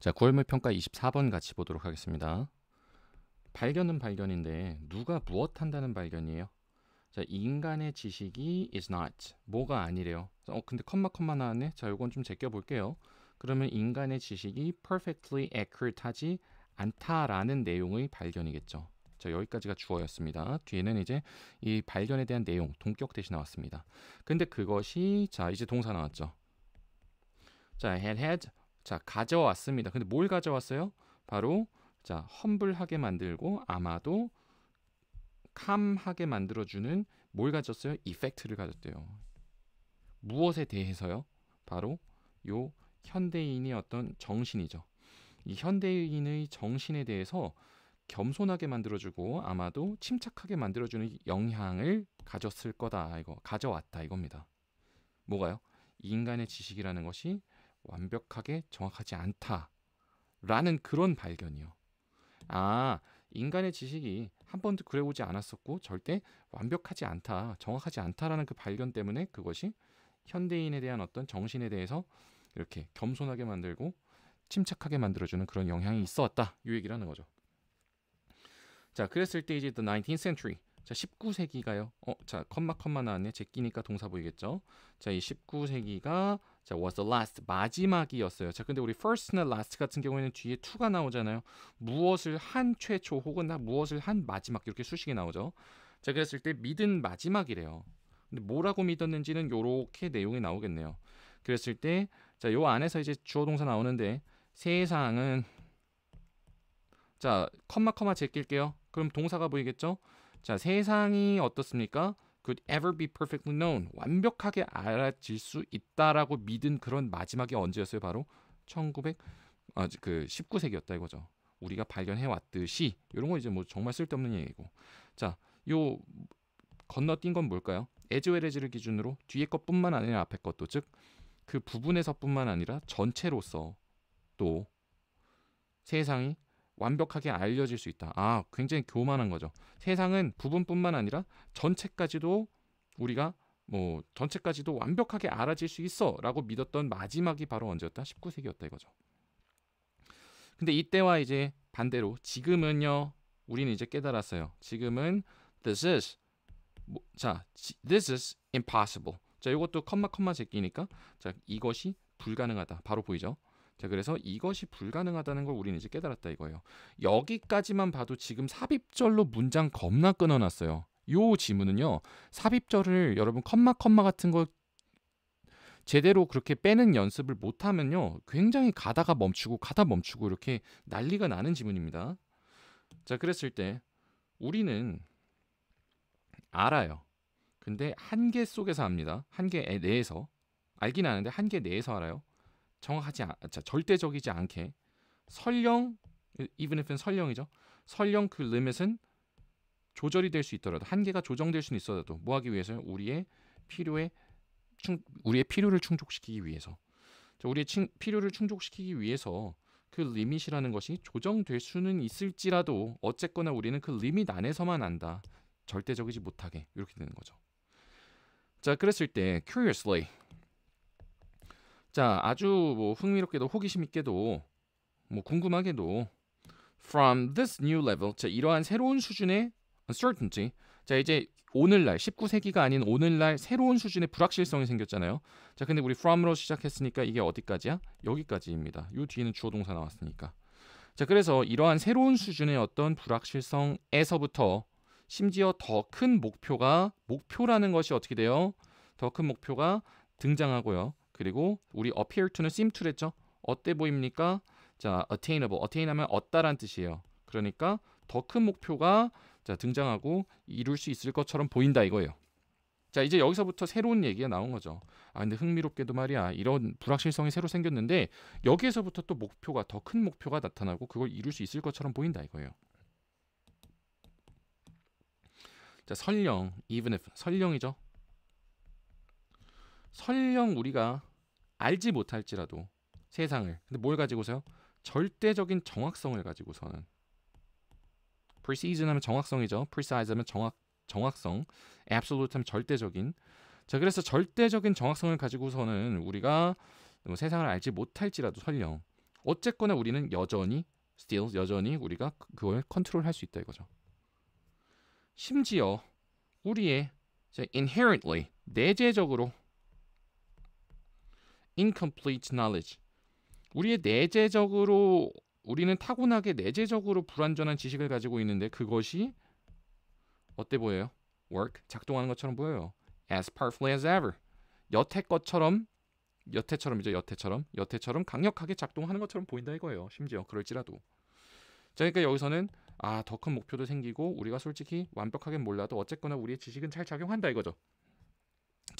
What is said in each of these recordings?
자, 9월물 평가 24번 같이 보도록 하겠습니다. 발견은 발견인데 누가 무엇 한다는 발견이에요? 자, 인간의 지식이 is not 뭐가 아니래요. 어, 근데 컴마 컴마 나왔네. 자, 이건좀 제껴 볼게요. 그러면 인간의 지식이 perfectly accurate하지 않다라는 내용의 발견이겠죠. 자, 여기까지가 주어였습니다. 뒤에는 이제 이 발견에 대한 내용, 동격 대신 나왔습니다. 근데 그것이 자, 이제 동사 나왔죠. 자, had had 자, 가져왔습니다. 근데 뭘 가져왔어요? 바로 자, 험블하게 만들고 아마도 캄하게 만들어주는 뭘 가졌어요? 이펙트를 가졌대요. 무엇에 대해서요? 바로 요 현대인의 어떤 정신이죠. 이 현대인의 정신에 대해서 겸손하게 만들어주고 아마도 침착하게 만들어주는 영향을 가졌을 거다 이거 가져왔다 이겁니다. 뭐가요? 인간의 지식이라는 것이 완벽하게 정확하지 않다라는 그런 발견이요. 아, 인간의 지식이 한 번도 그래오지 않았었고 절대 완벽하지 않다, 정확하지 않다라는 그 발견 때문에 그것이 현대인에 대한 어떤 정신에 대해서 이렇게 겸손하게 만들고 침착하게 만들어주는 그런 영향이 있어왔다. 이얘기라는 거죠. 자, 그랬을 때 이제 the 19th century. 자, 19세기가요. 어, 자, 컴마 컴마 나왔네. 제끼니까 동사 보이겠죠? 자, 이 19세기가 자, was the last 마지막이었어요. 자, 근데 우리 first나 last 같은 경우에는 뒤에 to가 나오잖아요. 무엇을 한 최초 혹은 나 무엇을 한 마지막 이렇게 수식이 나오죠. 자, 그랬을 때 믿은 마지막이래요. 근데 뭐라고 믿었는지는 요렇게 내용이 나오겠네요. 그랬을 때 자, 요 안에서 이제 주어 동사 나오는데 세상은 자, 컴마 컴마 제낄게요. 그럼 동사가 보이겠죠? 자, 세상이 어떻습니까? could ever be perfectly known 완벽하게 알아질 수 있다라고 믿은 그런 마지막이 언제였어요? 바로 1900 아, 19세기였다 그 이거죠. 우리가 발견해 왔듯이 이런 건 이제 뭐 정말 쓸데없는 얘기고. 자, 요 건너뛴 건 뭘까요? 에즈웰에즈를 기준으로 뒤에 것뿐만 아니라 앞에 것도 즉 그 부분에서뿐만 아니라 전체로서 또 세상이 완벽하게 알려질 수 있다. 아, 굉장히 교만한 거죠. 세상은 부분뿐만 아니라 전체까지도 우리가 뭐 전체까지도 완벽하게 알아질 수 있어라고 믿었던 마지막이 바로 언제였다? 19세기였다 이거죠. 근데 이때와 이제 반대로 지금은요. 우리는 이제 깨달았어요. 지금은 this is 뭐, 자, this is impossible. 자, 이것도 컴마 컴마 제끼니까 자, 이것이 불가능하다. 바로 보이죠? 자, 그래서 이것이 불가능하다는 걸 우리는 이제 깨달았다 이거예요. 여기까지만 봐도 지금 삽입절로 문장 겁나 끊어놨어요. 요 지문은요, 삽입절을 여러분 컴마 컴마 같은 거 제대로 그렇게 빼는 연습을 못하면요, 굉장히 가다가 멈추고 가다 멈추고 이렇게 난리가 나는 지문입니다. 자, 그랬을 때 우리는 알아요. 근데 한계 속에서 합니다 한계 내에서 알긴 아는데 한계 내에서 알아요. 정확하지 않, 자, 절대적이지 않게 설령 even if는 설령이죠. 설령 그 limit은 조절이 될 수 있더라도 한계가 조정될 수는 있어도 뭐 하기 위해서요? 우리의 필요에 충, 우리의 필요를 충족시키기 위해서. 자, 우리의 친, 필요를 충족시키기 위해서 그 리밋이라는 것이 조정될 수는 있을지라도 어쨌거나 우리는 그 리밋 안에서만 안다. 절대적이지 못하게 이렇게 되는 거죠. 자, 그랬을 때 curiously 자, 아주 뭐 흥미롭게도 호기심 있게도 뭐 궁금하게도 from this new level 자, 이러한 새로운 수준의 uncertainty 자, 이제 오늘날 19세기가 아닌 오늘날 새로운 수준의 불확실성이 생겼잖아요. 자, 근데 우리 from으로 시작했으니까 이게 어디까지야? 여기까지입니다. 요 뒤에는 주어 동사 나왔으니까. 자, 그래서 이러한 새로운 수준의 어떤 불확실성에서부터 심지어 더 큰 목표가 목표라는 것이 어떻게 돼요? 더 큰 목표가 등장하고요. 그리고 우리 appear to는 seem to 했죠. 어때 보입니까? 자, attainable. attain하면 얻다란 뜻이에요. 그러니까 더 큰 목표가 자, 등장하고 이룰 수 있을 것처럼 보인다 이거예요. 자, 이제 여기서부터 새로운 얘기가 나온 거죠. 아, 근데 흥미롭게도 말이야. 이런 불확실성이 새로 생겼는데 여기에서부터 또 목표가 더 큰 목표가 나타나고 그걸 이룰 수 있을 것처럼 보인다 이거예요. 자, 설령 even if 설령이죠. 설령 우리가 알지 못할지라도 세상을 근데 뭘 가지고서요? 절대적인 정확성을 가지고서는 precision 하면 정확성이죠. precise 하면 정확 정확성, absolute 하면 절대적인. 자, 그래서 절대적인 정확성을 가지고서는 우리가 뭐 세상을 알지 못할지라도 설령 어쨌거나 우리는 여전히 still 여전히 우리가 그걸 컨트롤할 수 있다 이거죠. 심지어 우리의 inherently 내재적으로 incomplete knowledge. 우리의 내재적으로 우리는 타고나게 내재적으로 불완전한 지식을 가지고 있는데 그것이 어때 보여요? work 작동하는 것처럼 보여요. as powerfully as ever. 여태 것처럼 여태처럼 이제 여태처럼 여태처럼 강력하게 작동하는 것처럼 보인다 이거예요. 심지어 그럴지라도. 자, 그러니까 여기서는 아, 더 큰 목표도 생기고 우리가 솔직히 완벽하게 몰라도 어쨌거나 우리의 지식은 잘 작용한다 이거죠.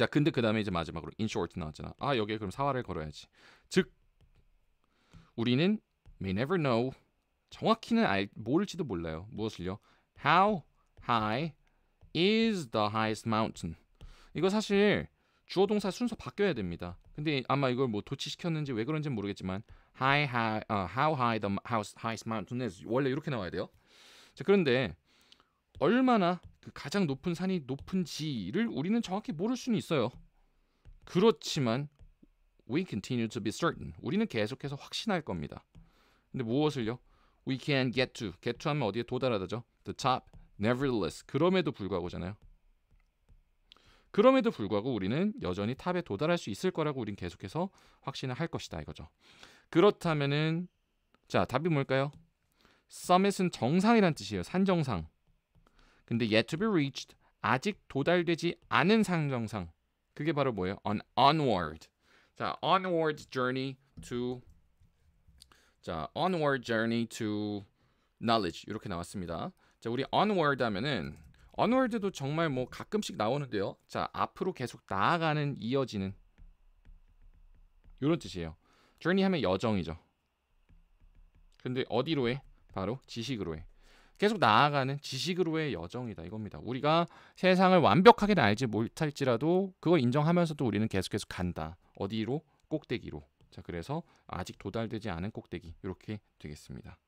자, 근데 그 다음에 이제 마지막으로 in short 나왔잖아. 아, 여기에 그럼 사활을 걸어야지. 즉, 우리는 may never know 정확히는 알, 모를지도 몰라요. 무엇을요? How high is the highest mountain? 이거 사실 주어 동사 순서 바뀌어야 됩니다. 근데 아마 이걸 뭐 도치시켰는지 왜 그런지 모르겠지만 high high uh, how high the house highest mountain is 원래 이렇게 나와야 돼요. 자, 그런데 얼마나 그 가장 높은 산이 높은지를 우리는 정확히 모를 수는 있어요. 그렇지만 we continue to be certain. 우리는 계속해서 확신할 겁니다. 근데 무엇을요? We can get to. get to 하면 어디에 도달하다죠? The top. Nevertheless. 그럼에도 불구하고잖아요. 그럼에도 불구하고 우리는 여전히 탑에 도달할 수 있을 거라고 우린 계속해서 확신을 할 것이다 이거죠. 그렇다면은 자 답이 뭘까요? Summit은 정상이란 뜻이에요. 산정상. 근데 yet to be reached 아직 도달되지 않은 상정상 그게 바로 뭐예요? an onward 자 onward journey to 자 onward journey to knowledge 이렇게 나왔습니다. 자 우리 onward 하면은 onward도 정말 뭐 가끔씩 나오는데요. 자 앞으로 계속 나아가는 이어지는 이런 뜻이에요. journey 하면 여정이죠. 근데 어디로 해? 바로 지식으로 해. 계속 나아가는 지식으로의 여정이다 이겁니다. 우리가 세상을 완벽하게 알지 못할지라도 그걸 인정하면서도 우리는 계속해서 간다. 어디로? 꼭대기로. 자, 그래서 아직 도달되지 않은 꼭대기 이렇게 되겠습니다.